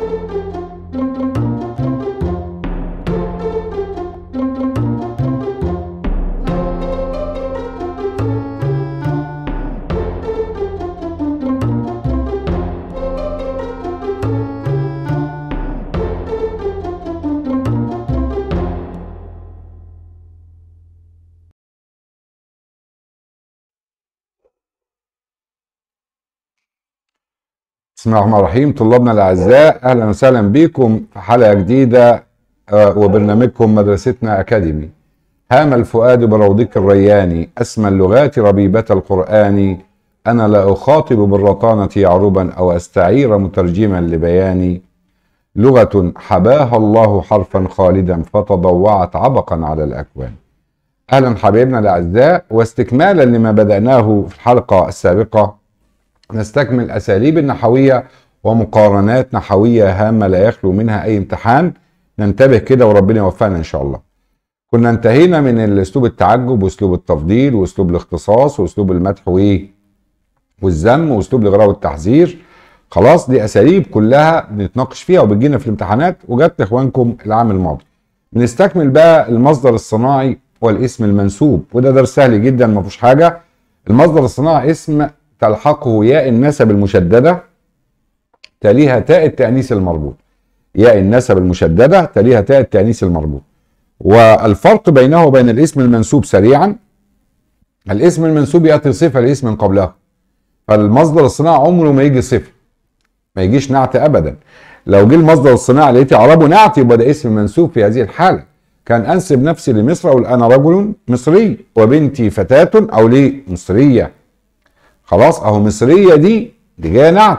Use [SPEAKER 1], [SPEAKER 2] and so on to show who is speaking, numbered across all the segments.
[SPEAKER 1] thank you بسم الله الرحمن الرحيم طلابنا الاعزاء اهلا وسهلا بكم في حلقه جديده آه، وبرنامجكم مدرستنا اكاديمي هام الفؤاد بروضك الرياني اسمى اللغات ربيبه القران انا لا اخاطب بالرطانه يعربا او استعير مترجما لبياني لغه حباها الله حرفا خالدا فتضوعت عبقا على الاكوان اهلا حبايبنا الاعزاء واستكمالا لما بداناه في الحلقه السابقه نستكمل أساليب النحوية ومقارنات نحوية هامة لا يخلو منها أي امتحان ننتبه كده وربنا يوفقنا إن شاء الله كنا انتهينا من اسلوب التعجب واسلوب التفضيل واسلوب الاختصاص واسلوب المدح والذم واسلوب الاغراء والتحذير خلاص دي اساليب كلها بنتناقش فيها وبتجينا في الامتحانات وجت لاخوانكم العام الماضي بنستكمل بقى المصدر الصناعي والاسم المنسوب وده درس سهل جدا ما فيهوش حاجه المصدر الصناعي اسم تلحقه ياء النسب المشددة تليها تاء التأنيث المربوط ياء النسب المشددة تليها تاء التأنيث المربوط والفرق بينه وبين الاسم المنسوب سريعا الاسم المنسوب يأتي صفة لاسم قبله فالمصدر الصناعي عمره ما يجي صفر ما يجيش نعت أبدا لو جه المصدر الصناعي لقيت عربه نعت يبقى ده اسم منسوب في هذه الحاله كان انسب نفسي لمصر اقول انا رجل مصري وبنتي فتاه او ليه مصريه خلاص اهو مصريه دي دي جايه نعت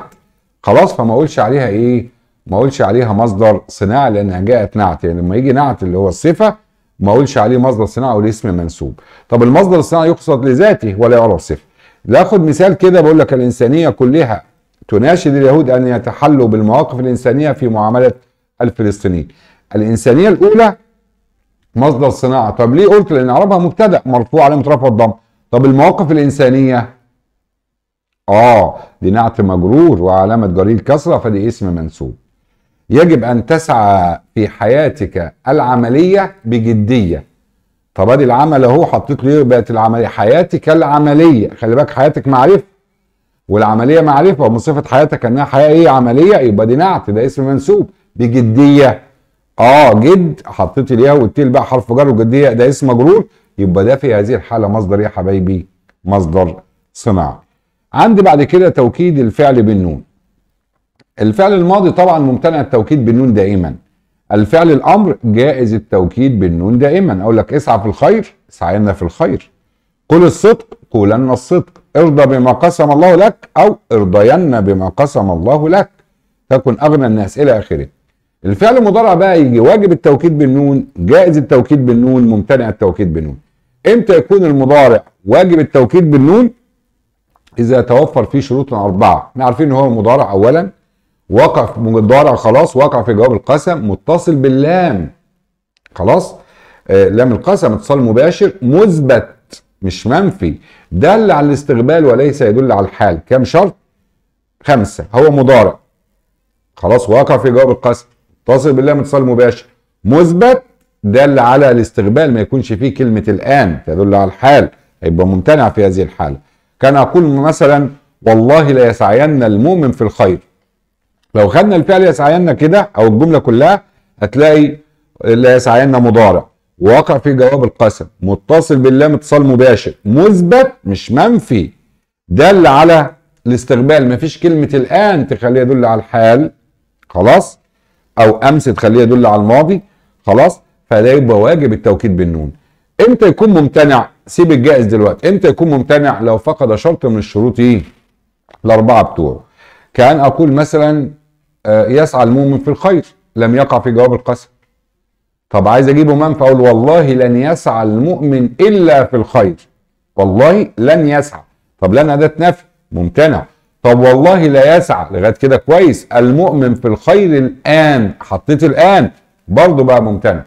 [SPEAKER 1] خلاص فما اقولش عليها ايه ما اقولش عليها مصدر صناعه لانها جاءت نعت يعني لما يجي نعت اللي هو الصفه ما اقولش عليه مصدر صناعه او منسوب طب المصدر الصناعي يقصد لذاته ولا يعرف صفه لاخد مثال كده بقول لك الانسانيه كلها تناشد اليهود ان يتحلوا بالمواقف الانسانيه في معامله الفلسطينيين الانسانيه الاولى مصدر صناعه طب ليه قلت لان عربها مبتدا مرفوع علامه رفع الضم طب المواقف الانسانيه آه دي نعت مجرور وعلامة جريه الكسرة فدي اسم منسوب يجب أن تسعى في حياتك العملية بجدية طب ادي العمل اهو حطيت له بقت العملية حياتك العملية خلي بالك حياتك معرفة والعملية معرفة ومن صفة حياتك انها حياة ايه عملية يبقى دي نعت ده اسم منسوب بجدية اه جد حطيت الياء وقلت بقى حرف جر وجدية ده اسم مجرور يبقى ده في هذه الحالة مصدر ايه يا حبايبي مصدر صناعة عندي بعد كده توكيد الفعل بالنون الفعل الماضي طبعا ممتنع التوكيد بالنون دائما الفعل الامر جائز التوكيد بالنون دائما اقول لك اسعى في الخير سعينا في الخير قل الصدق قولن الصدق ارضى بما قسم الله لك او ارضين بما قسم الله لك تكن اغنى الناس الى اخره الفعل المضارع بقى يجي واجب التوكيد بالنون جائز التوكيد بالنون ممتنع التوكيد بالنون امتى يكون المضارع واجب التوكيد بالنون اذا توفر فيه شروط اربعه احنا عارفين ان هو مضارع اولا وقع في مضارع خلاص وقع في جواب القسم متصل باللام خلاص آه لام القسم اتصال مباشر مثبت مش منفي دل على الاستقبال وليس يدل على الحال كم شرط خمسه هو مضارع خلاص وقع في جواب القسم متصل باللام اتصال مباشر مثبت دل على الاستقبال ما يكونش فيه كلمه الان تدل على الحال هيبقى ممتنع في هذه الحاله كان أقول مثلا والله لا يسعين المؤمن في الخير لو خدنا الفعل يسعين كده أو الجملة كلها هتلاقي لا يسعين مضارع واقع في جواب القسم متصل باللام اتصال مباشر مثبت مش منفي دل على الاستقبال مفيش كلمة الآن تخليها يدل على الحال خلاص أو أمس تخليها يدل على الماضي خلاص فده يبقى واجب التوكيد بالنون امتى يكون ممتنع سيب الجائز دلوقتي امتى يكون ممتنع لو فقد شرط من الشروط ايه الاربعه بتوعه كان اقول مثلا آه، يسعى المؤمن في الخير لم يقع في جواب القسم طب عايز اجيبه من فاقول والله لن يسعى المؤمن الا في الخير والله لن يسعى طب لن ده نفي ممتنع طب والله لا يسعى لغايه كده كويس المؤمن في الخير الان حطيت الان برضه بقى ممتنع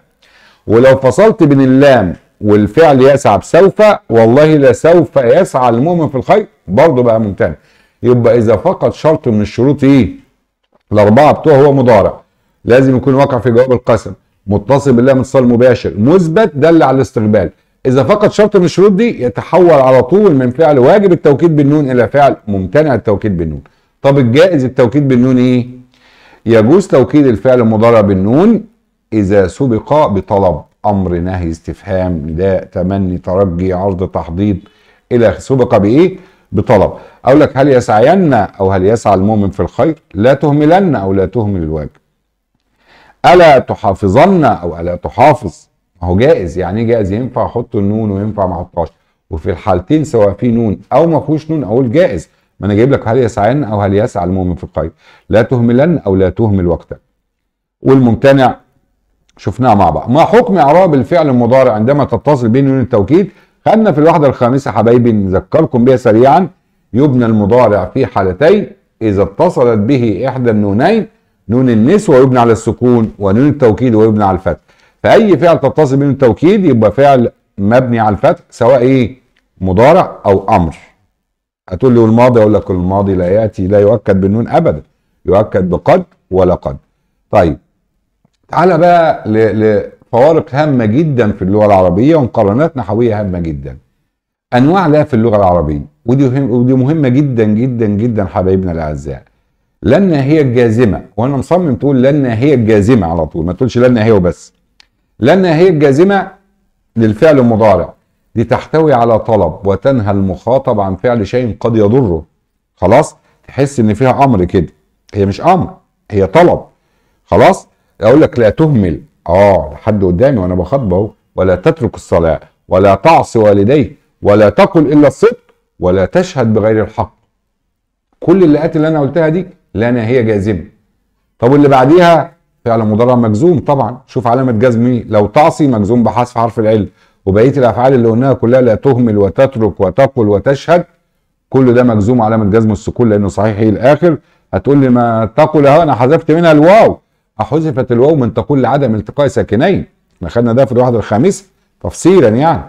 [SPEAKER 1] ولو فصلت بين اللام والفعل يسعى بسوف والله لسوف يسعى المؤمن في الخير برضه بقى ممتنع يبقى اذا فقد شرط من الشروط ايه الاربعه بتوع هو مضارع لازم يكون واقع في جواب القسم متصل بالله من اتصال مباشر مثبت دل على الاستقبال اذا فقد شرط من الشروط دي يتحول على طول من فعل واجب التوكيد بالنون الى فعل ممتنع التوكيد بالنون طب الجائز التوكيد بالنون ايه يجوز توكيد الفعل المضارع بالنون اذا سبق بطلب امر نهي استفهام نداء تمني ترجي عرض تحضيض الى سبق بايه بطلب اقول لك هل يسعين او هل يسعى المؤمن في الخير لا تهملن او لا تهمل الواجب الا تحافظن او الا تحافظ ما هو جائز يعني ايه جائز ينفع احط النون وينفع ما احطهاش وفي الحالتين سواء في نون او ما فيهوش نون اقول جائز ما انا جايب لك هل يسعين او هل يسعى المؤمن في الخير لا تهملن او لا تهمل وقتك والممتنع شفناها مع بعض ما حكم اعراب الفعل المضارع عندما تتصل به نون التوكيد خدنا في الوحده الخامسه حبايبي نذكركم بها سريعا يبنى المضارع في حالتين اذا اتصلت به احدى النونين نون النسوة ويبنى على السكون ونون التوكيد ويبنى على الفتح فأي فعل تتصل به التوكيد يبقى فعل مبني على الفتح سواء إيه مضارع أو أمر هتقول لي الماضي أقول لك الماضي لا يأتي لا يؤكد بالنون أبدا يؤكد بقد ولقد طيب تعالى بقى لفوارق هامة جدا في اللغة العربية ومقارنات نحوية هامة جدا أنواع لا في اللغة العربية ودي, ودي مهمة جدا جدا جدا حبايبنا الأعزاء لأن هي الجازمة وأنا مصمم تقول لأن هي الجازمة على طول ما تقولش لأن هي وبس لأن هي الجازمة للفعل المضارع دي تحتوي على طلب وتنهى المخاطب عن فعل شيء قد يضره خلاص تحس ان فيها امر كده هي مش امر هي طلب خلاص اقول لك لا تهمل اه حد قدامي وانا بخاطبه اهو ولا تترك الصلاه ولا تعصي والديه ولا تقل الا الصدق ولا تشهد بغير الحق كل الايات اللي انا قلتها دي لنا هي جاذبه طب واللي بعديها فعل مضارع مجزوم طبعا شوف علامه جزمي لو تعصي مجزوم بحذف حرف العلم وبقيه الافعال اللي قلناها كلها لا تهمل وتترك وتقل وتشهد كل ده مجزوم علامه جزم السكون لانه صحيح الاخر هتقول لي ما تقل اهو انا حذفت منها الواو أحذفت الواو من تقول لعدم التقاء ساكنين احنا خدنا ده في الواحدة الخامسة تفصيلا يعني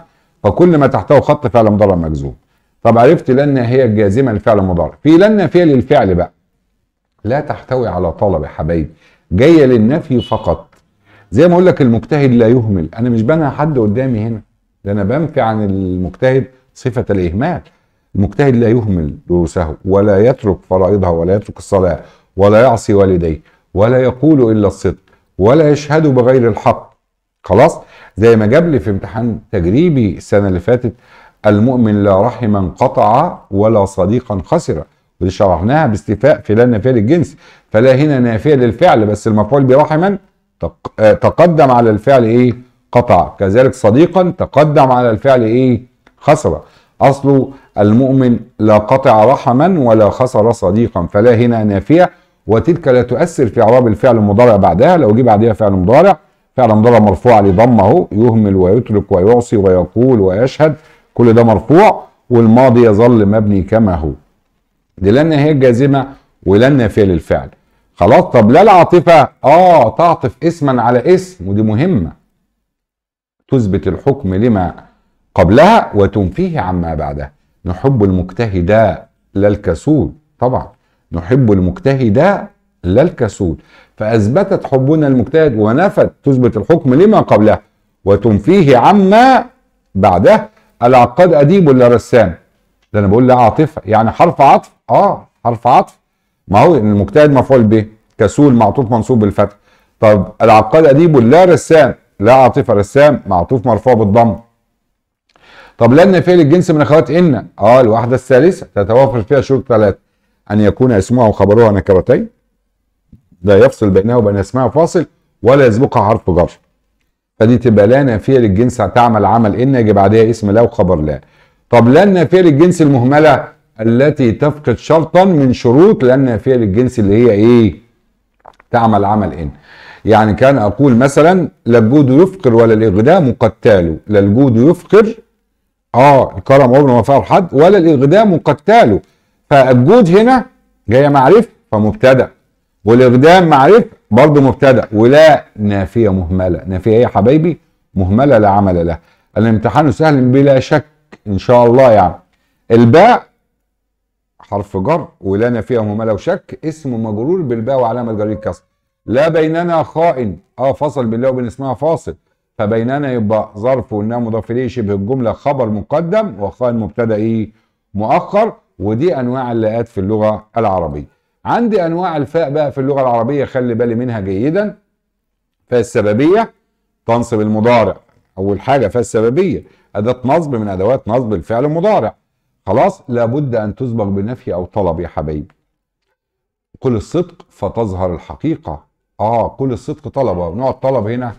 [SPEAKER 1] فكل ما تحته خط فعل مضارع مجزوم طب عرفت لأن هي الجازمة لفعل مضارع في لأن فيها للفعل بقى لا تحتوي على طلب يا حبايبي جاية للنفي فقط زي ما أقول لك المجتهد لا يهمل أنا مش بنهى حد قدامي هنا ده أنا بنفي عن المجتهد صفة الإهمال المجتهد لا يهمل دروسه ولا يترك فرائضها ولا يترك الصلاة ولا يعصي والديه ولا يقول إلا الصدق ولا يشهد بغير الحق خلاص زي ما جاب لي في امتحان تجريبي السنة اللي فاتت المؤمن لا رحما قطع ولا صديقا خسر ودي شرحناها باستيفاء فلان نافية للجنس فلا هنا نافية للفعل بس المفعول برحما آه، تقدم على الفعل ايه قطع كذلك صديقا تقدم على الفعل ايه خسر اصله المؤمن لا قطع رحما ولا خسر صديقا فلا هنا نافية وتلك لا تؤثر في اعراب الفعل المضارع بعدها لو جه بعدها فعل مضارع فعل مضارع مرفوع لضمه اهو يهمل ويترك ويعصي ويقول ويشهد كل ده مرفوع والماضي يظل مبني كما هو دي لا النهايه الجازمه ولا النافيه للفعل خلاص طب لا العاطفه اه تعطف اسما على اسم ودي مهمه تثبت الحكم لما قبلها وتنفيه عما بعدها نحب المجتهد لا الكسول طبعا نحب المجتهد لا الكسول فأثبتت حبنا المجتهد ونفت تثبت الحكم لما قبله وتنفيه عما بعده العقاد أديب ولا رسام ده أنا بقول لا عاطفة يعني حرف عطف آه حرف عطف ما هو المجتهد مفعول به كسول معطوف منصوب بالفتح طب العقاد أديب لا رسام لا عاطفة رسام معطوف مرفوع بالضم طب لأن فعل الجنس من أخوات إن آه الواحدة الثالثة تتوافر فيها شروط ثلاثة أن يكون اسمها وخبرها نكرتين لا يفصل بينها وبين اسمها فاصل ولا يسبقها حرف جر فدي تبقى لا نافية للجنس تعمل عمل إن يجي بعدها اسم لا وخبر لا طب لا النافية للجنس المهملة التي تفقد شرطا من شروط لا النافية للجنس اللي هي إيه تعمل عمل إن يعني كان أقول مثلا لا الجود يفقر ولا الإقدام قتاله لا الجود يفقر آه الكرم عمره ما فقر حد ولا الإقدام قتاله فالجود هنا جايه معرفه فمبتدا والاقدام معرفه برضه مبتدا ولا نافيه مهمله نافيه ايه يا حبايبي مهمله لا عمل لها الامتحان سهل بلا شك ان شاء الله يعني الباء حرف جر ولا نافيه مهمله وشك اسم مجرور بالباء وعلامه جر الكسر لا بيننا خائن اه فصل بالله وبين اسمها فاصل فبيننا يبقى ظرف وانها مضاف اليه شبه الجمله خبر مقدم وخائن مبتدا ايه مؤخر ودي انواع اللاءات في اللغه العربيه عندي انواع الفاء بقى في اللغه العربيه خلي بالي منها جيدا فاء السببيه تنصب المضارع اول حاجه فاء السببيه اداه نصب من ادوات نصب الفعل المضارع خلاص لابد ان تسبق بنفي او طلب يا حبايبي قل الصدق فتظهر الحقيقه اه قل الصدق طلبه نوع الطلب هنا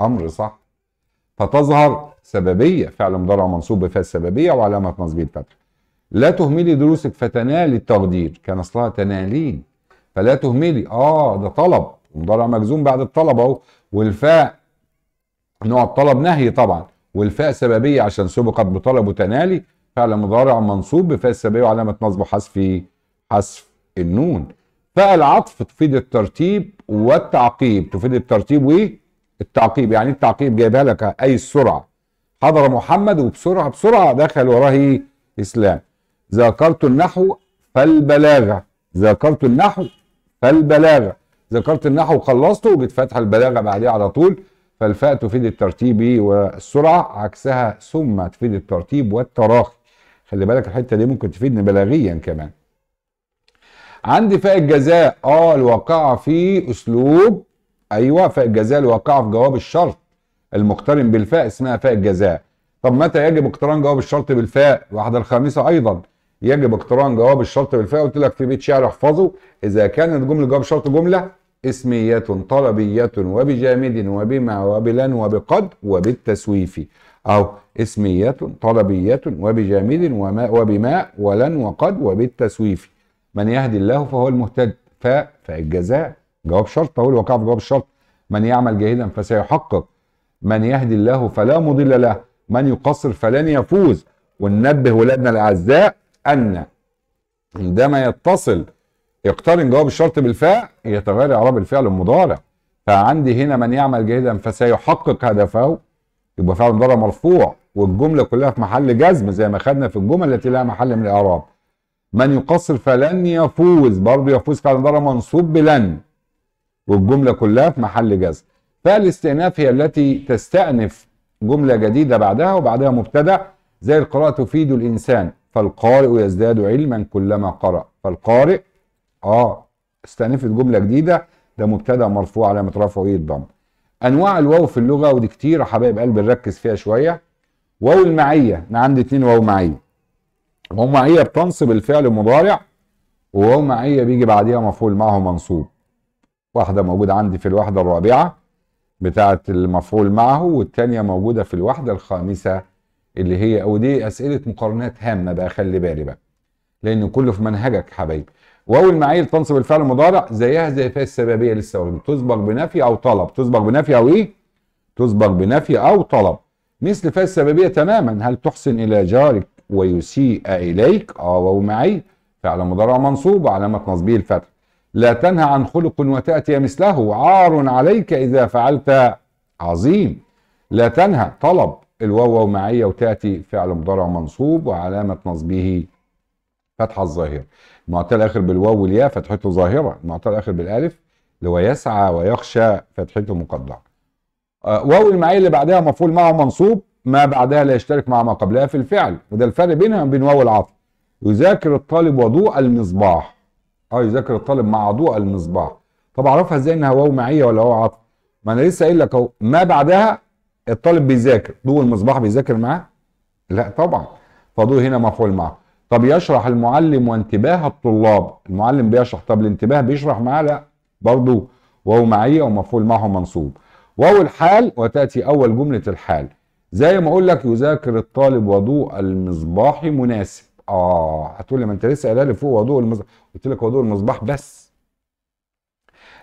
[SPEAKER 1] امر صح فتظهر سببيه فعل مضارع منصوب بفاء السببيه وعلامه نصبه الفتح لا تهملي دروسك فتنالي التقدير كان اصلها تنالين فلا تهملي اه ده طلب مضارع مجزوم بعد الطلب اهو والفاء نوع الطلب نهي طبعا والفاء سببيه عشان سبقت بطلب وتنالي فعل مضارع منصوب بفاء السببيه وعلامه نصبه حذف حذف النون فاء العطف تفيد الترتيب والتعقيب تفيد الترتيب والتعقيب يعني التعقيب جايبها لك اي السرعه حضر محمد وبسرعه بسرعه دخل وراه اسلام ذكرت النحو فالبلاغة ذكرت النحو فالبلاغة ذكرت النحو خلصته وجت فتح البلاغة بعديه على طول فالفاء تفيد الترتيب والسرعة عكسها ثم تفيد الترتيب والتراخي خلي بالك الحتة دي ممكن تفيدني بلاغيا كمان عندي فاء الجزاء اه الواقعة في أسلوب أيوه فاء الجزاء الواقعة في جواب الشرط المقترن بالفاء اسمها فاء الجزاء طب متى يجب اقتران جواب الشرط بالفاء؟ واحدة الخامسة أيضا يجب اقتران جواب الشرط بالفعل قلت لك في بيت شعر احفظه اذا كانت جمله جواب شرط جمله اسمية طلبية وبجامد وبما وبلن وبقد وبالتسويف أو اسمية طلبية وبجامد وما وبما ولن وقد وبالتسويف من يهدي الله فهو المهتد ف فالجزاء جواب شرط اقول وقع في جواب الشرط من يعمل جاهدا فسيحقق من يهدي الله فلا مضل له من يقصر فلن يفوز وننبه ولادنا الأعزاء أن عندما يتصل يقترن جواب الشرط بالفاء يتغير إعراب الفعل المضارع فعندي هنا من يعمل جاهدا فسيحقق هدفه يبقى فعل مضارع مرفوع والجملة كلها في محل جزم زي ما خدنا في الجمل التي لها محل من الإعراب من يقصر فلن يفوز برضه يفوز فعل مضارع منصوب بلن والجملة كلها في محل جزم فالاستئناف هي التي تستأنف جملة جديدة بعدها وبعدها مبتدأ زي القراءة تفيد الإنسان فالقارئ يزداد علما كلما قرأ فالقارئ اه استأنفت جملة جديدة ده مبتدأ مرفوع علامة رفعه ايه الضم انواع الواو في اللغة ودي كتير حبايب قلبي نركز فيها شوية واو المعية انا عندي اتنين واو معية واو معية بتنصب الفعل المضارع وواو معية بيجي بعديها مفعول معه منصوب واحدة موجودة عندي في الوحدة الرابعة بتاعة المفعول معه والتانية موجودة في الوحدة الخامسة اللي هي او دي اسئله مقارنات هامه بقى خلي بالي بقى لان كله في منهجك حبايبي واو المعايير تنصب الفعل المضارع زيها زي فيها السببيه للسبب تصبغ تسبق بنفي او طلب تسبق بنفي او ايه تسبق بنفي او طلب مثل فيها السببيه تماما هل تحسن الى جارك ويسيء اليك اه واو معي فعل مضارع منصوب وعلامه نصبه الفتح لا تنهى عن خلق وتاتي مثله عار عليك اذا فعلت عظيم لا تنهى طلب الواو معية وتأتي فعل مضارع منصوب وعلامة نصبه فتحة الظاهرة المعتل الآخر بالواو والياء فتحته ظاهرة المعتل الآخر بالألف اللي هو يسعى ويخشى فتحته مقدرة آه، واو المعية اللي بعدها مفعول معه منصوب ما بعدها لا يشترك مع ما قبلها في الفعل وده الفرق بينها وبين واو العطف يذاكر الطالب وضوء المصباح اه يذاكر الطالب مع ضوء المصباح طب اعرفها ازاي انها واو معيه ولا واو عطف ما انا لسه قايل لك اهو ما بعدها الطالب بيذاكر ضوء المصباح بيذاكر معاه لا طبعا فضوء هنا مفعول معه طب يشرح المعلم وانتباه الطلاب المعلم بيشرح طب الانتباه بيشرح معاه لا برضه وهو معية ومفعول معه منصوب واو الحال وتأتي أول جملة الحال زي ما أقول لك يذاكر الطالب وضوء المصباح مناسب آه هتقول لي ما أنت لسه قايلها لي فوق وضوء المصباح قلت لك وضوء المصباح بس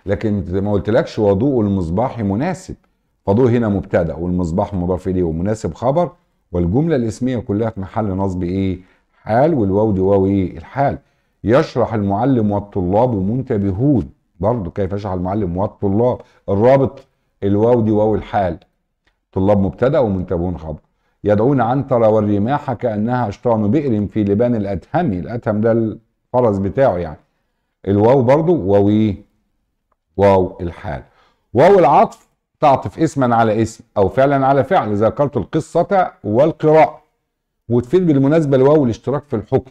[SPEAKER 1] لكن ما قلتلكش وضوء المصباح مناسب فضوء هنا مبتدا والمصباح مضاف اليه ومناسب خبر والجمله الاسميه كلها في محل نصب ايه حال والواو دي واو ايه الحال يشرح المعلم والطلاب منتبهون برضه كيف يشرح المعلم والطلاب الرابط الواو دي واو الحال طلاب مبتدا ومنتبهون خبر يدعون عنتر والرماح كانها اشطام بئر في لبان الاتهم الاتهم ده الفرس بتاعه يعني الواو برضه واو ايه واو الحال واو العطف تعطف اسما على اسم أو فعلا على فعل ذكرت القصة والقراءة وتفيد بالمناسبة الواو الاشتراك في الحكم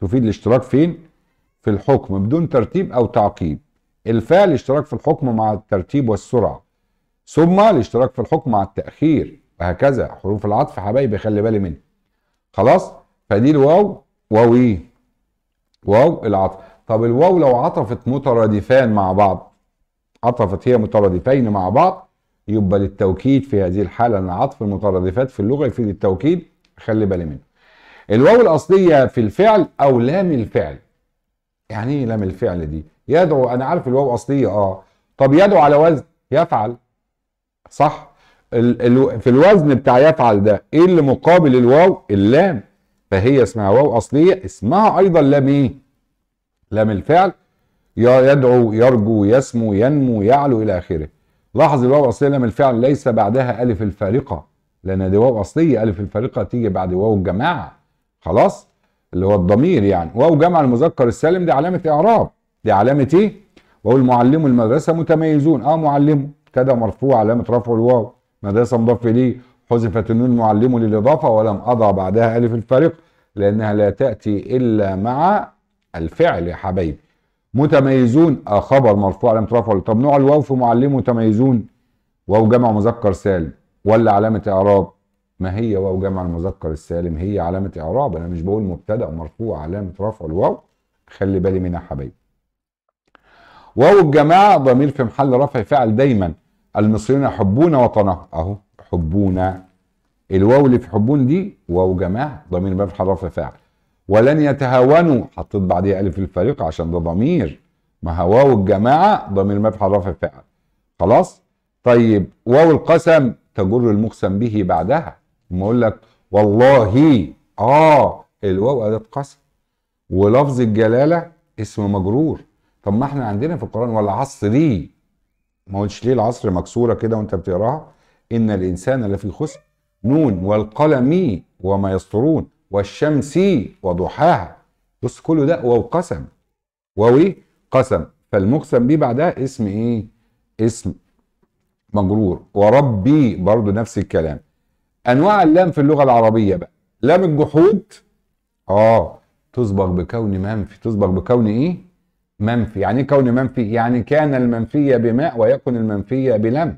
[SPEAKER 1] تفيد الاشتراك فين؟ في الحكم بدون ترتيب أو تعقيب الفاء الاشتراك في الحكم مع الترتيب والسرعة ثم الاشتراك في الحكم مع التأخير وهكذا حروف العطف حبايبي خلي بالي منها خلاص فدي الواو واو ايه واو العطف طب الواو لو عطفت مترادفان مع بعض عطفت هي مترادفين مع بعض يبقى للتوكيد في هذه الحالة أن عطف المترادفات في اللغة يفيد التوكيد خلي بالي منه الواو الأصلية في الفعل أو لام الفعل يعني ايه لام الفعل دي يدعو أنا عارف الواو أصلية آه طب يدعو على وزن يفعل صح في الوزن بتاع يفعل ده ايه اللي مقابل الواو اللام فهي اسمها واو اصليه اسمها ايضا لام ايه لام الفعل يدعو يرجو يسمو ينمو يعلو إلى آخره لاحظ الواو الأصلية لم الفعل ليس بعدها ألف الفارقة لأن دي واو أصلية ألف الفارقة تيجي بعد واو الجماعة خلاص اللي هو الضمير يعني واو جمع المذكر السالم دي علامة إعراب دي علامة إيه؟ واو المعلم المدرسة متميزون أه معلم ابتدى مرفوع علامة رفع الواو مدرسة مضاف إليه حذفت النون معلم للإضافة ولم أضع بعدها ألف الفارقة لأنها لا تأتي إلا مع الفعل يا حبايبي متميزون آه، خبر مرفوع علامه رفع طب نوع الواو في معلم متميزون واو جمع مذكر سالم ولا علامه اعراب ما هي واو جمع المذكر السالم هي علامه اعراب انا مش بقول مبتدا مرفوع علامه رفع الواو خلي بالي منها حبايبي واو الجماعه ضمير في محل رفع فعل دايما المصريون يحبون وطنه اهو يحبون الواو اللي في حبون دي واو جماعه ضمير في محل رفع فعل ولن يتهاونوا حطيت بعديها الف الفريق عشان ده ضمير ما هواو الجماعه ضمير مفعل رفع فعل خلاص طيب واو القسم تجر المقسم به بعدها ما اقول لك والله اه الواو اداه قسم ولفظ الجلاله اسم مجرور طب ما احنا عندنا في القران والعصري ما قلتش ليه العصر مكسوره كده وانت بتقراها ان الانسان لفي خسر نون والقلم وما يسطرون والشمس وضحاها بص كله ده واو قسم واو ايه قسم فالمقسم بيه بعدها اسم ايه اسم مجرور وربي برضو نفس الكلام انواع اللام في اللغه العربيه بقى لام الجحود اه تصبغ بكون منفي تصبغ بكون ايه منفي يعني ايه كون منفي يعني كان المنفي بماء ويكن المنفي بلم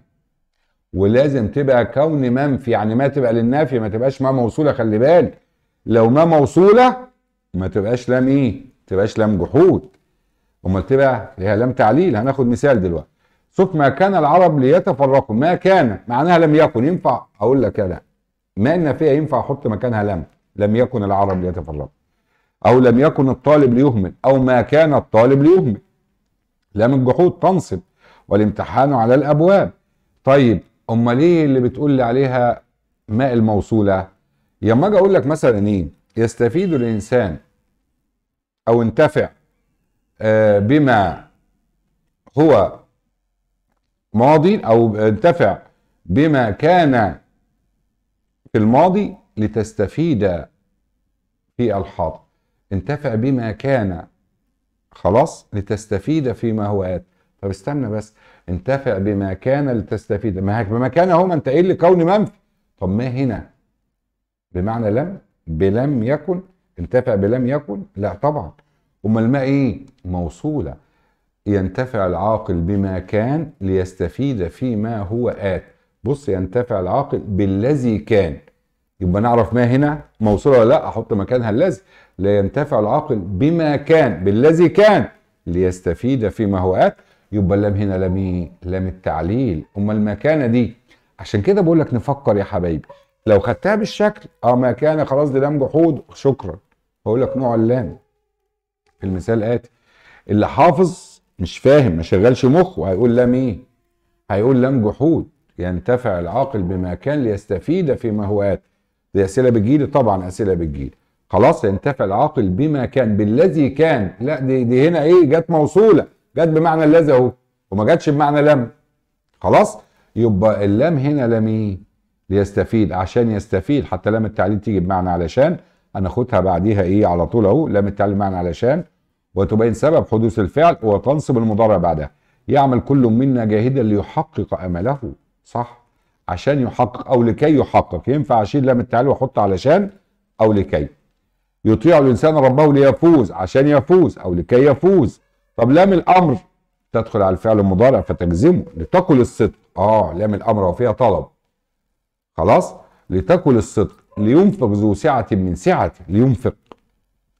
[SPEAKER 1] ولازم تبقى كون منفي يعني ما تبقى للنافي ما تبقاش ما موصوله خلي بالك لو ما موصولة ما تبقاش لام ايه ما تبقاش لام جحود امال تبقى ليها لام تعليل هناخد مثال دلوقتي صوت ما كان العرب ليتفرقوا ما كان معناها لم يكن ينفع اقول لك لا ما النافيه ينفع احط مكانها لم لم يكن العرب ليتفرقوا او لم يكن الطالب ليهمل او ما كان الطالب ليهمل لام الجحود تنصب والامتحان على الابواب طيب امال ايه اللي بتقول لي عليها ماء الموصوله لما اجي اقول لك مثلا ايه يستفيد الانسان او انتفع آه، بما هو ماضي او انتفع بما كان في الماضي لتستفيد في الحاضر انتفع بما كان خلاص لتستفيد فيما هو آت طب استنى بس انتفع بما كان لتستفيد ما بما كان هو ما انت ايه اللي كوني منفي طب ما هنا بمعنى لم بلم يكن انتفع بلم يكن لا طبعا امال ما ايه موصوله ينتفع العاقل بما كان ليستفيد فيما هو ات بص ينتفع العاقل بالذي كان يبقى نعرف ما هنا موصوله ولا لا احط مكانها الذي لا ينتفع العاقل بما كان بالذي كان ليستفيد فيما هو ات يبقى اللام هنا لام ايه لام التعليل امال المكانه دي عشان كده بقول لك نفكر يا حبايبي لو خدتها بالشكل اه ما كان خلاص دي لام جحود شكرا هقول لك نوع اللام في المثال اتي اللي حافظ مش فاهم ما شغلش مخه هيقول لام ايه هيقول لام جحود ينتفع العاقل بما كان ليستفيد فيما هو اتى دي اسئله بتجيلي طبعا اسئله بتجيلي خلاص ينتفع العاقل بما كان بالذي كان لا دي, دي هنا ايه جت موصوله جت بمعنى الذي اهو وما جتش بمعنى لم خلاص يبقى اللام هنا لمين ايه ليستفيد عشان يستفيد حتى لام التعليل تيجي بمعنى علشان انا اخدها بعديها ايه على طول اهو لام التعليل بمعنى علشان وتبين سبب حدوث الفعل وتنصب المضارع بعدها يعمل كل منا جاهدا ليحقق امله صح عشان يحقق او لكي يحقق ينفع اشيل لام التعليل واحط علشان او لكي يطيع الانسان ربه ليفوز عشان يفوز او لكي يفوز طب لام الامر تدخل على الفعل المضارع فتجزمه لتقل الصدق اه لام الامر وفيها طلب خلاص لتكل الصدق لينفق ذو سعة من سعه لينفق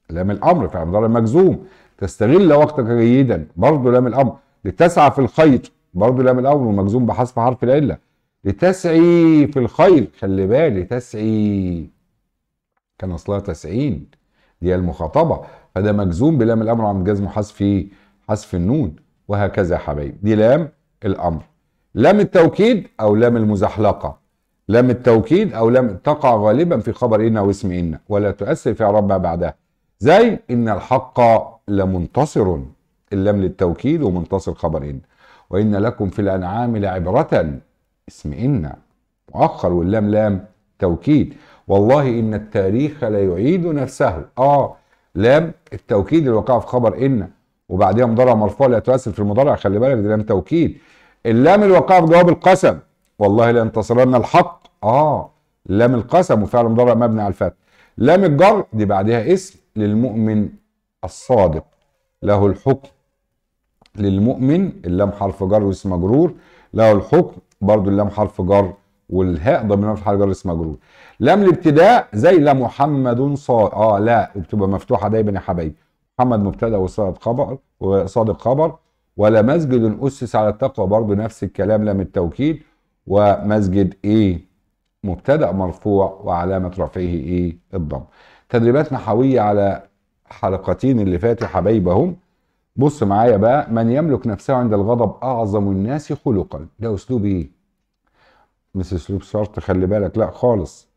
[SPEAKER 1] لام الأمر في المضارع المجزوم تستغل وقتك جيدا برضه لام الأمر لتسعى في الخير برضه لام الأمر ومجزوم بحذف حرف العلة لتسعي في الخير خلي بالي تسعي كان أصلها تسعين دي المخاطبة فده مجزوم بلام الأمر عم جزم حذف إيه؟ حذف النون وهكذا يا حبايبي دي لام الأمر لام التوكيد أو لام المزحلقة لام التوكيد أو لام تقع غالبا في خبر إن أو اسم إن ولا تؤثر في إعراب ما بعدها زي إن الحق لمنتصر اللام للتوكيد ومنتصر خبر إن وإن لكم في الأنعام لعبرة اسم إن مؤخر واللام لام توكيد والله إن التاريخ ليعيد نفسه آه لام التوكيد اللي وقع في خبر إن وبعديها مضارع مرفوع لا تؤثر في المضارع خلي بالك دي لام توكيد اللام الواقعه في جواب القسم والله لينتصرن الحق اه لام القسم وفعل مضارع مبني على الفتح لام الجر دي بعدها اسم للمؤمن الصادق له الحكم للمؤمن اللام حرف جر واسم مجرور له الحكم برضو اللام حرف جر والهاء ضمير في حرف جر اسم مجرور لام الابتداء زي لمحمد ص اه لا وبتبقى مفتوحه دايما يا حبايبي محمد مبتدا وصادق خبر وصادق خبر ولا مسجد اسس على التقوى برضو نفس الكلام لام التوكيد ومسجد ايه مبتدا مرفوع وعلامه رفعه ايه الضم تدريبات نحويه على حلقتين اللي فاتوا حبايبهم بص معايا بقى من يملك نفسه عند الغضب اعظم الناس خلقا ده اسلوب ايه مش اسلوب شرط خلي بالك لا خالص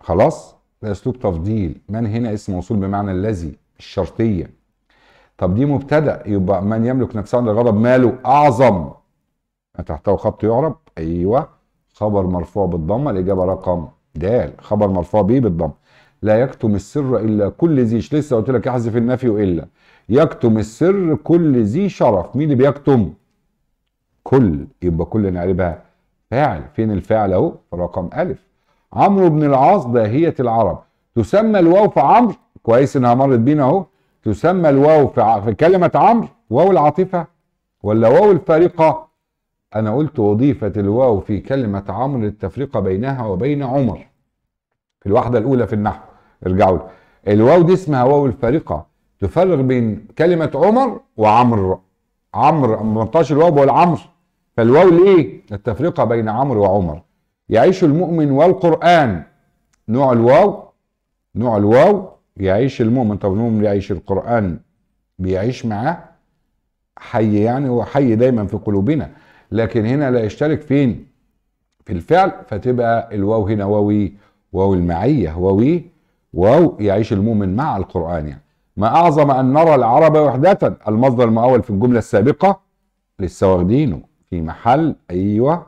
[SPEAKER 1] خلاص ده اسلوب تفضيل من هنا اسم موصول بمعنى الذي الشرطيه طب دي مبتدا يبقى من يملك نفسه عند الغضب ماله اعظم ما تحته خط يعرب ايوه خبر مرفوع بالضمة الإجابة رقم د خبر مرفوع ب بالضمة لا يكتم السر إلا كل ذي لسه قلت لك احذف النفي وإلا يكتم السر كل ذي شرف مين اللي بيكتم كل يبقى كل نعربها فاعل فين الفاعل اهو رقم ألف عمرو بن العاص داهية العرب تسمى الواو في عمرو كويس انها مرت بينا اهو تسمى الواو في كلمة عمرو واو العاطفة ولا واو الفارقة أنا قلت وظيفة الواو في كلمة عمرو للتفرقة بينها وبين عمر في الواحدة الأولى في النحو ارجعوا لي الواو دي اسمها واو الفارقة تفرق بين كلمة عمر وعمر عمر ما منطقش الواو بقول عمر فالواو لإيه؟ التفرقة بين عمرو وعمر يعيش المؤمن والقرآن نوع الواو نوع الواو يعيش المؤمن طب المؤمن يعيش القرآن بيعيش معاه حي يعني هو حي دايما في قلوبنا لكن هنا لا يشترك فين في الفعل فتبقى الواو هنا واوي واو المعية واوي واو يعيش المؤمن مع القرآن يعني ما أعظم أن نرى العرب وحدة المصدر المؤول في الجملة السابقة لسه واخدينه في محل أيوة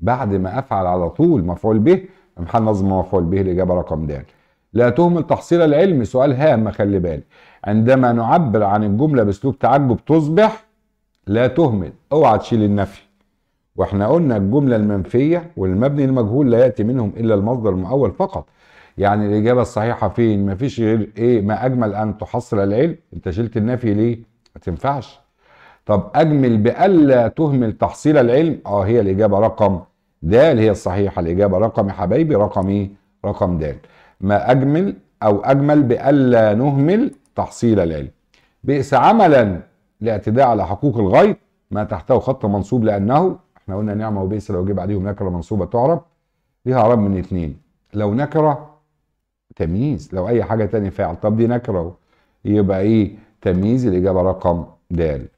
[SPEAKER 1] بعد ما أفعل على طول مفعول به محل نظم مفعول به الإجابة رقم د لا تهمل تحصيل العلم سؤال هام خلي بالك عندما نعبر عن الجملة بأسلوب تعجب تصبح لا تهمل اوعى تشيل النفي واحنا قلنا الجملة المنفية والمبني المجهول لا يأتي منهم إلا المصدر المؤول فقط يعني الإجابة الصحيحة فين مفيش غير إيه ما أجمل أن تحصل العلم أنت شلت النفي ليه ما تنفعش طب أجمل بألا تهمل تحصيل العلم آه هي الإجابة رقم د هي الصحيحة الإجابة رقم يا حبايبي رقم إيه رقم د ما أجمل أو أجمل بألا نهمل تحصيل العلم بئس عملا الاعتداء على حقوق الغير ما تحته خط منصوب لأنه احنا قلنا نعمة وبئس لو جيب عليهم نكرة منصوبة تعرب ليها أعراب من اثنين لو نكرة تمييز لو أي حاجة تاني فاعل طب دي نكرة يبقى إيه تمييز الإجابة رقم د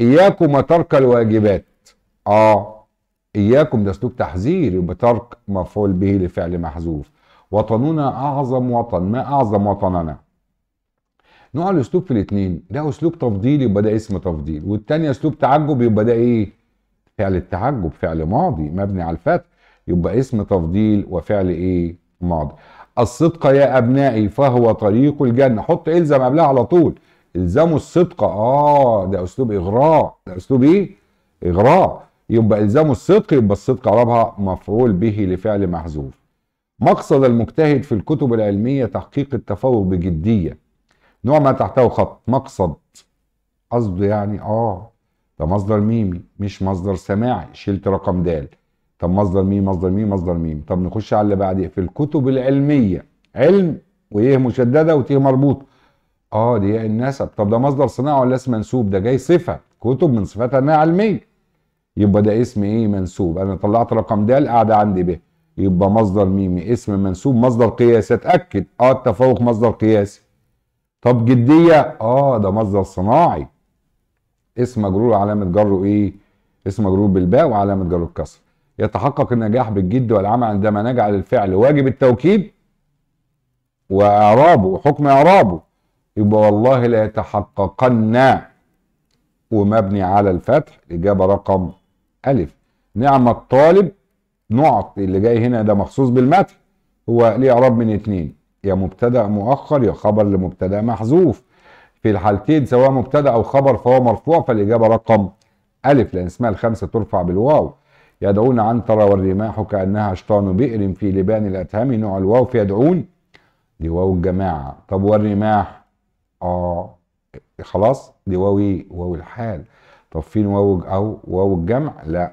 [SPEAKER 1] إياكم وترك الواجبات آه إياكم ده سلوك تحذير يبقى ترك مفعول به لفعل محذوف وطننا أعظم وطن ما أعظم وطننا نوع الاسلوب في الاثنين ده اسلوب تفضيل يبقى ده اسم تفضيل والثانيه اسلوب تعجب يبقى ده ايه فعل التعجب فعل ماضي مبني على الفتح يبقى اسم تفضيل وفعل ايه ماضي الصدق يا ابنائي فهو طريق الجنه حط الزم قبلها على طول الزموا الصدق اه ده اسلوب اغراء ده اسلوب ايه اغراء يبقى الزموا الصدق يبقى الصدق عربها مفعول به لفعل محذوف مقصد المجتهد في الكتب العلميه تحقيق التفوق بجديه نوع ما تحتوي خط مقصد قصده يعني اه ده مصدر ميمي مش مصدر سماعي شلت رقم د طب مصدر ميم مصدر ميم مصدر ميم طب نخش على اللي بعديه في الكتب العلميه علم وايه مشدده وتيه مربوط اه دي إيه النسب طب ده مصدر صناعه ولا اسم منسوب ده جاي صفه كتب من صفاتها انها علميه يبقى ده اسم ايه منسوب انا طلعت رقم د قاعده عندي به يبقى مصدر ميمي اسم منسوب مصدر قياسي اتاكد اه التفوق مصدر قياسي طب جديه اه ده مصدر صناعي اسم مجرور علامه جره ايه اسم مجرور بالباء وعلامه جره الكسر يتحقق النجاح بالجد والعمل عندما نجعل الفعل واجب التوكيد واعرابه وحكم اعرابه يبقى والله لا يتحققن ومبني على الفتح الاجابه رقم الف نعم الطالب نعط اللي جاي هنا ده مخصوص بالمتح هو ليه اعراب من اتنين يا مبتدا مؤخر يا خبر لمبتدا محذوف في الحالتين سواء مبتدا او خبر فهو مرفوع فالاجابه رقم الف لان اسمها الخمسه ترفع بالواو يدعون عنتر والرماح كانها شطان بئر في لبان الاتهام نوع الواو في يدعون دي واو الجماعه طب والرماح اه خلاص دي واو واو الحال طب فين واو او واو الجمع لا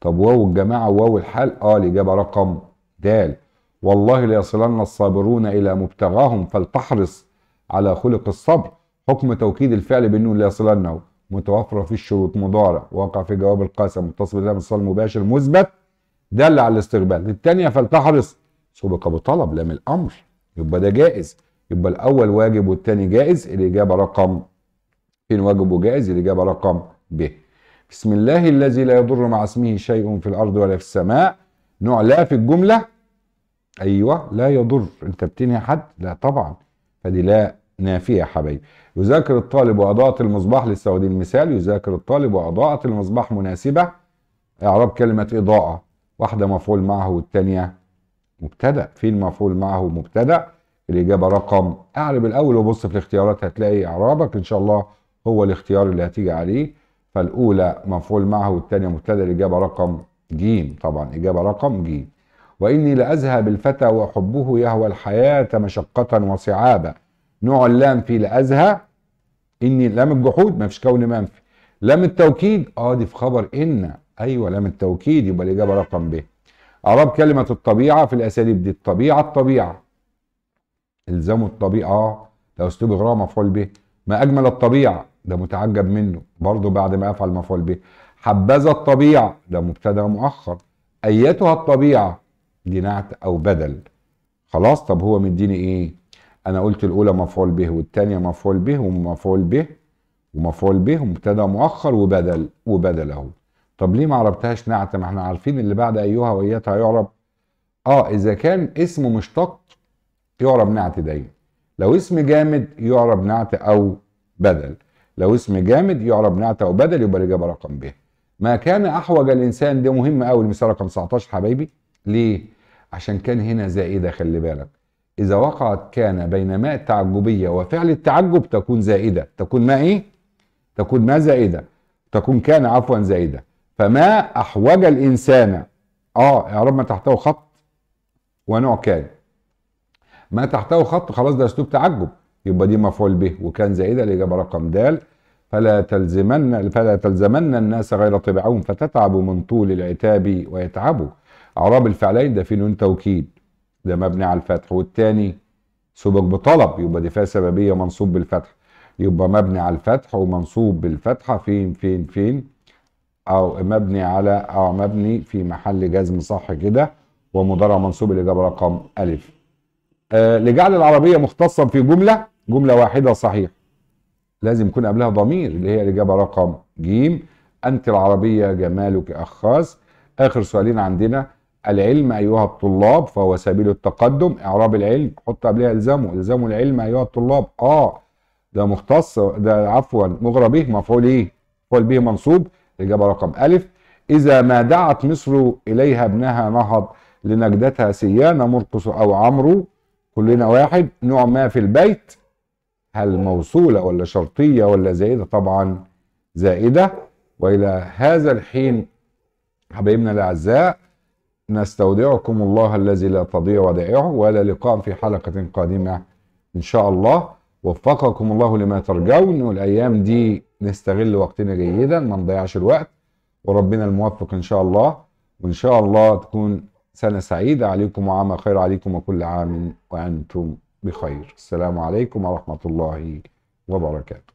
[SPEAKER 1] طب واو الجماعه وواو الحال اه الاجابه رقم د والله ليصلن الصابرون إلى مبتغاهم فلتحرص على خلق الصبر حكم توكيد الفعل بالنون ليصلنه متوفرة في الشروط مضارع واقع في جواب القاسم متصل بالله بالصلاة المباشر مثبت دل على الاستقبال الثانية فلتحرص سبق بطلب لام الأمر يبقى ده جائز يبقى الأول واجب والثاني جائز الإجابة رقم فين واجب وجائز الإجابة رقم ب بسم الله الذي لا يضر مع اسمه شيء في الأرض ولا في السماء نوع لا في الجملة ايوه لا يضر انت بتنهي حد لا طبعا فدي لا نافيه يا حبايبي يذاكر الطالب واضاءه المصباح للسعودي المثال يذاكر الطالب واضاءه المصباح مناسبه اعراب كلمه اضاءه واحده مفعول معه والثانيه مبتدا فين المفعول معه مبتدا الاجابه رقم اعرب الاول وبص في الاختيارات هتلاقي اعرابك ان شاء الله هو الاختيار اللي هتيجي عليه فالاولى مفعول معه والثانيه مبتدا الاجابه رقم ج طبعا اجابه رقم ج وإني لأذهب الفتى وحبه يهوى الحياة مشقة وصعابة نوع اللام في لأزهى إني لام الجحود ما فيش كون منفي لام التوكيد اه دي في خبر إن أيوة لام التوكيد يبقى الإجابة رقم ب أعراب كلمة الطبيعة في الأساليب دي الطبيعة الطبيعة الزموا الطبيعة آه، لو اسلوب إغراء مفعول به ما أجمل الطبيعة ده متعجب منه برضه بعد ما أفعل مفعول به حبذا الطبيعة ده مبتدأ مؤخر أيتها الطبيعة دي نعت او بدل خلاص طب هو مديني ايه انا قلت الاولى مفعول به والثانيه مفعول به ومفعول به ومفعول به ومبتدا مؤخر وبدل وبدل اهو طب ليه ما عربتهاش نعت ما احنا عارفين اللي بعد ايها وايتها يعرب اه اذا كان اسم مشتق يعرب نعت دايما لو اسم جامد يعرب نعت او بدل لو اسم جامد يعرب نعت او بدل يبقى الاجابه رقم ب ما كان احوج الانسان ده مهم قوي المثال رقم 19 حبايبي ليه عشان كان هنا زائده خلي بالك اذا وقعت كان بين ماء التعجبيه وفعل التعجب تكون زائده تكون ما ايه تكون ما زائده تكون كان عفوا زائده فما احوج الانسان اه اعراب ما تحته خط ونوع كان ما تحته خط خلاص ده اسلوب تعجب يبقى دي مفعول به وكان زائده الاجابه رقم د فلا تلزمن فلا تلزمن الناس غير طبعهم فتتعب من طول العتاب ويتعبوا اعراب الفعلين ده فيه نون توكيد ده مبني على الفتح والتاني سبق بطلب يبقى دي سببيه منصوب بالفتح يبقى مبني على الفتح ومنصوب بالفتحه فين فين فين او مبني على او مبني في محل جزم صح كده ومضارع منصوب الاجابه رقم الف آه لجعل العربيه مختصا في جمله جمله واحده صحيح لازم يكون قبلها ضمير اللي هي الاجابه رقم ج انت العربيه جمالك اخاص اخر سؤالين عندنا العلم أيها الطلاب فهو سبيل التقدم إعراب العلم حط قبلها إلزامه إلزاموا العلم أيها الطلاب آه ده مختص ده عفوا مغرى به مفعول إيه؟ مفعول به منصوب الإجابة رقم ألف إذا ما دعت مصر إليها ابنها نهض لنجدتها سيان مرقص أو عمرو كلنا واحد نوع ما في البيت هل موصولة ولا شرطية ولا زائدة طبعا زائدة وإلى هذا الحين حبايبنا الأعزاء نستودعكم الله الذي لا تضيع ودائعه ولا لقاء في حلقة قادمة إن شاء الله وفقكم الله لما ترجون والأيام دي نستغل وقتنا جيدا ما نضيعش الوقت وربنا الموفق إن شاء الله وإن شاء الله تكون سنة سعيدة عليكم وعام خير عليكم وكل عام وأنتم بخير السلام عليكم ورحمة الله وبركاته